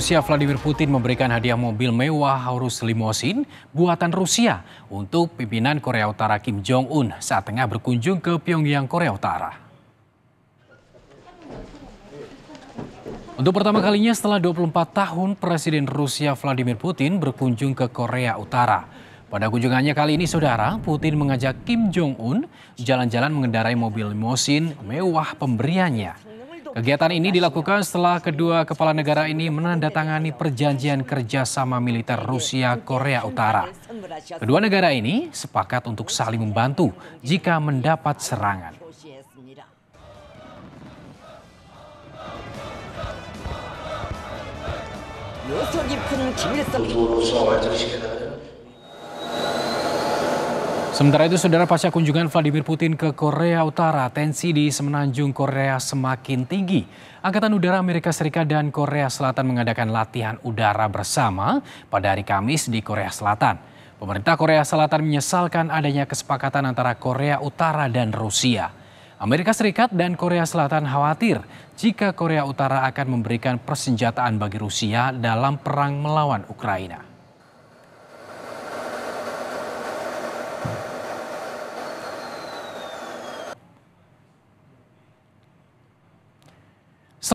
Rusia Vladimir Putin memberikan hadiah mobil mewah Horus Limosin buatan Rusia untuk pimpinan Korea Utara Kim Jong-un saat tengah berkunjung ke Pyongyang, Korea Utara. Untuk pertama kalinya setelah 24 tahun, Presiden Rusia Vladimir Putin berkunjung ke Korea Utara. Pada kunjungannya kali ini, saudara, Putin mengajak Kim Jong-un jalan-jalan mengendarai mobil limosin mewah pemberiannya. Kegiatan ini dilakukan setelah kedua kepala negara ini menandatangani perjanjian kerjasama militer Rusia-Korea Utara. Kedua negara ini sepakat untuk saling membantu jika mendapat serangan. Sementara itu, saudara pasca kunjungan Vladimir Putin ke Korea Utara, tensi di semenanjung Korea semakin tinggi. Angkatan Udara Amerika Serikat dan Korea Selatan mengadakan latihan udara bersama pada hari Kamis di Korea Selatan. Pemerintah Korea Selatan menyesalkan adanya kesepakatan antara Korea Utara dan Rusia. Amerika Serikat dan Korea Selatan khawatir jika Korea Utara akan memberikan persenjataan bagi Rusia dalam perang melawan Ukraina.